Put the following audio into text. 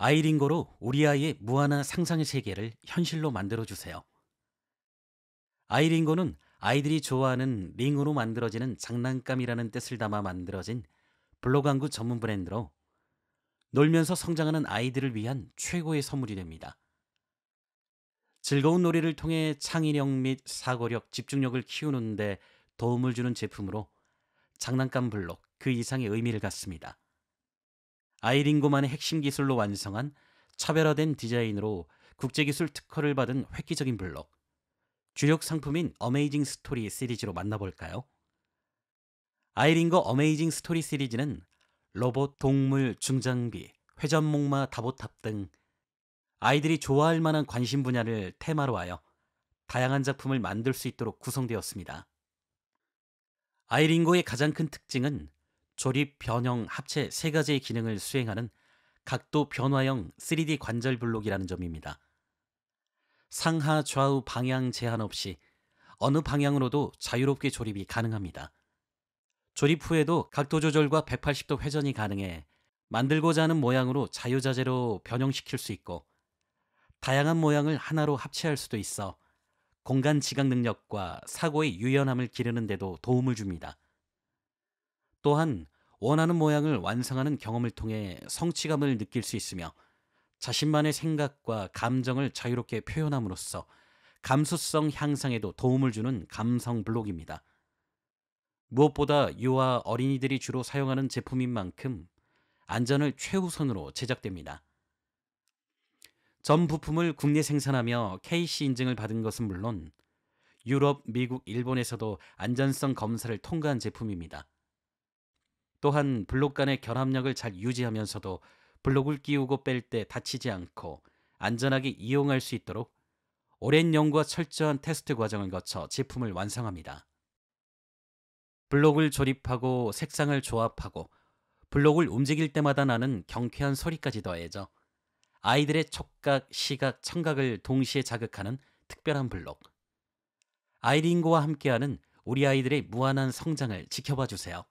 아이링고로 우리 아이의 무한한 상상의 세계를 현실로 만들어주세요. 아이링고는 아이들이 좋아하는 링으로 만들어지는 장난감이라는 뜻을 담아 만들어진 블로광구 전문 브랜드로 놀면서 성장하는 아이들을 위한 최고의 선물이 됩니다. 즐거운 놀이를 통해 창의력 및 사고력, 집중력을 키우는데 도움을 주는 제품으로 장난감 블록 그 이상의 의미를 갖습니다. 아이링고만의 핵심 기술로 완성한 차별화된 디자인으로 국제기술 특허를 받은 획기적인 블록. 주력 상품인 어메이징 스토리 시리즈로 만나볼까요? 아이링거 어메이징 스토리 시리즈는 로봇, 동물, 중장비, 회전목마, 다보탑 등 아이들이 좋아할 만한 관심 분야를 테마로 하여 다양한 작품을 만들 수 있도록 구성되었습니다. 아이링고의 가장 큰 특징은 조립, 변형, 합체 세 가지의 기능을 수행하는 각도 변화형 3D 관절 블록이라는 점입니다. 상하 좌우 방향 제한 없이 어느 방향으로도 자유롭게 조립이 가능합니다. 조립 후에도 각도 조절과 180도 회전이 가능해 만들고자 하는 모양으로 자유자재로 변형시킬 수 있고 다양한 모양을 하나로 합체할 수도 있어 공간 지각 능력과 사고의 유연함을 기르는 데도 도움을 줍니다. 또한 원하는 모양을 완성하는 경험을 통해 성취감을 느낄 수 있으며 자신만의 생각과 감정을 자유롭게 표현함으로써 감수성 향상에도 도움을 주는 감성 블록입니다. 무엇보다 유아 어린이들이 주로 사용하는 제품인 만큼 안전을 최우선으로 제작됩니다. 전 부품을 국내 생산하며 KC 인증을 받은 것은 물론 유럽, 미국, 일본에서도 안전성 검사를 통과한 제품입니다. 또한 블록 간의 결합력을 잘 유지하면서도 블록을 끼우고 뺄 때 다치지 않고 안전하게 이용할 수 있도록 오랜 연구와 철저한 테스트 과정을 거쳐 제품을 완성합니다. 블록을 조립하고 색상을 조합하고 블록을 움직일 때마다 나는 경쾌한 소리까지 더해져 아이들의 촉각, 시각, 청각을 동시에 자극하는 특별한 블록. 아이링고와 함께하는 우리 아이들의 무한한 성장을 지켜봐 주세요.